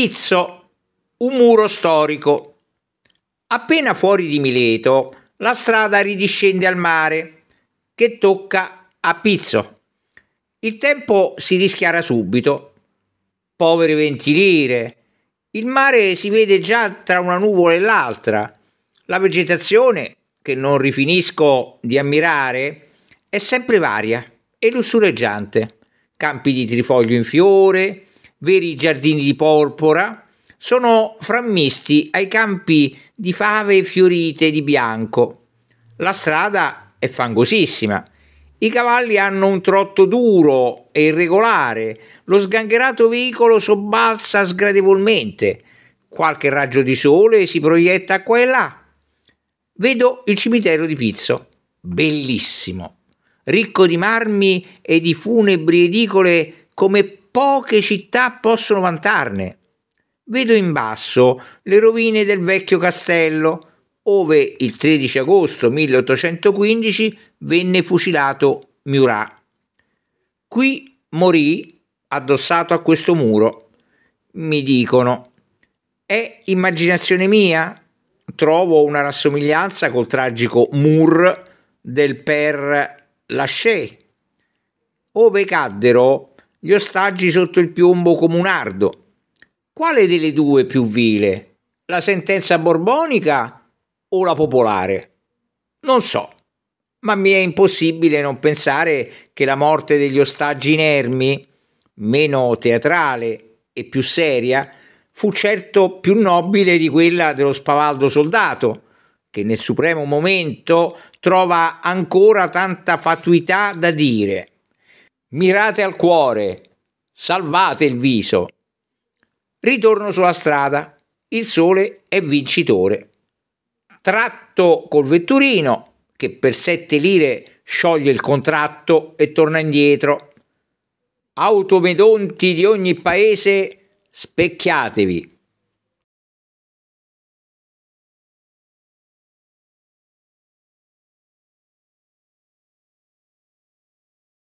Pizzo, un muro storico. Appena fuori di Mileto, la strada ridiscende al mare, che tocca a Pizzo. Il tempo si rischiara subito. Povere ventilire. Il mare si vede già tra una nuvola e l'altra. La vegetazione, che non rifinisco di ammirare, è sempre varia e lussureggiante. Campi di trifoglio in fiore, veri giardini di porpora, sono frammisti ai campi di fave fiorite di bianco. La strada è fangosissima. I cavalli hanno un trotto duro e irregolare, lo sgangherato veicolo sobbalza sgradevolmente, qualche raggio di sole si proietta qua e là. Vedo il cimitero di Pizzo, bellissimo, ricco di marmi e di funebri edicole come Poche città possono vantarne. Vedo in basso le rovine del vecchio castello, ove il 13 agosto 1815 venne fucilato Murat. Qui morì addossato a questo muro. Mi dicono, è immaginazione mia? Trovo una rassomiglianza col tragico Mur del per Lachey, ove caddero gli ostaggi sotto il piombo comunardo. Quale delle due più vile? La sentenza borbonica o la popolare? Non so, ma mi è impossibile non pensare che la morte degli ostaggi inermi, meno teatrale e più seria, fu certo più nobile di quella dello spavaldo soldato, che nel supremo momento trova ancora tanta fatuità da dire mirate al cuore, salvate il viso. Ritorno sulla strada, il sole è vincitore. Tratto col vetturino, che per sette lire scioglie il contratto e torna indietro. Automedonti di ogni paese, specchiatevi.